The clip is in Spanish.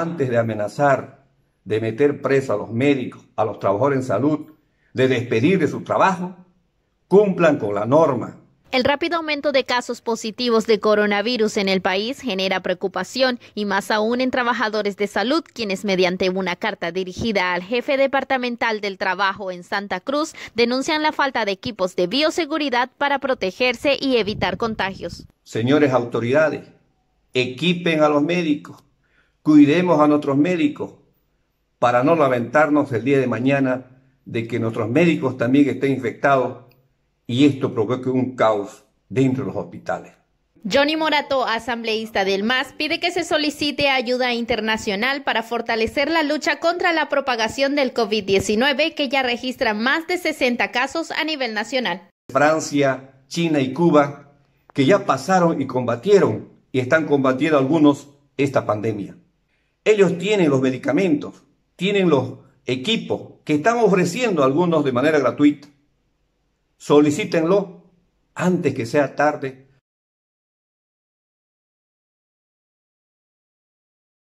antes de amenazar, de meter presa a los médicos, a los trabajadores en salud, de despedir de su trabajo, cumplan con la norma. El rápido aumento de casos positivos de coronavirus en el país genera preocupación y más aún en trabajadores de salud, quienes mediante una carta dirigida al jefe departamental del trabajo en Santa Cruz denuncian la falta de equipos de bioseguridad para protegerse y evitar contagios. Señores autoridades, equipen a los médicos, Cuidemos a nuestros médicos para no lamentarnos el día de mañana de que nuestros médicos también estén infectados y esto provoque un caos dentro de los hospitales. Johnny Morato, asambleísta del MAS, pide que se solicite ayuda internacional para fortalecer la lucha contra la propagación del COVID-19, que ya registra más de 60 casos a nivel nacional. Francia, China y Cuba, que ya pasaron y combatieron y están combatiendo algunos esta pandemia. Ellos tienen los medicamentos, tienen los equipos que están ofreciendo algunos de manera gratuita. Solicítenlo antes que sea tarde